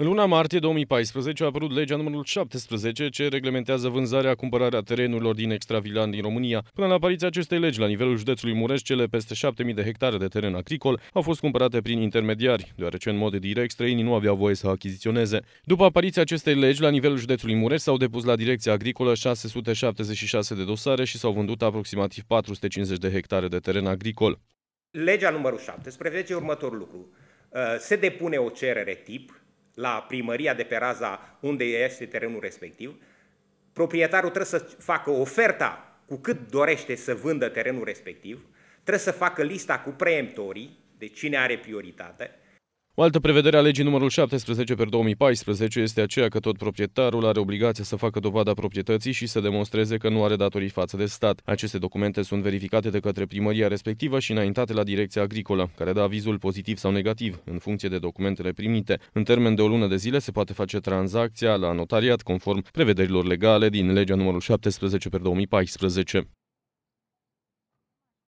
În luna martie 2014 a apărut legea numărul 17 ce reglementează vânzarea, cumpărarea terenurilor din extravilan din România. Până la apariția acestei legi la nivelul județului Mureș, cele peste 7000 de hectare de teren agricol au fost cumpărate prin intermediari, deoarece în mod direct străinii nu aveau voie să achiziționeze. După apariția acestei legi la nivelul județului Mureș s-au depus la direcția agricolă 676 de dosare și s-au vândut aproximativ 450 de hectare de teren agricol. Legea numărul 17 următorul lucru. Uh, se depune o cerere tip la primăria de pe raza unde este terenul respectiv, proprietarul trebuie să facă oferta cu cât dorește să vândă terenul respectiv, trebuie să facă lista cu preemptorii, de cine are prioritate, o altă prevedere a legii numărul 17 per 2014 este aceea că tot proprietarul are obligația să facă dovada proprietății și să demonstreze că nu are datorii față de stat. Aceste documente sunt verificate de către primăria respectivă și înaintate la direcția agricolă, care dă avizul pozitiv sau negativ, în funcție de documentele primite. În termen de o lună de zile se poate face tranzacția la notariat conform prevederilor legale din legea numărul 17 per 2014.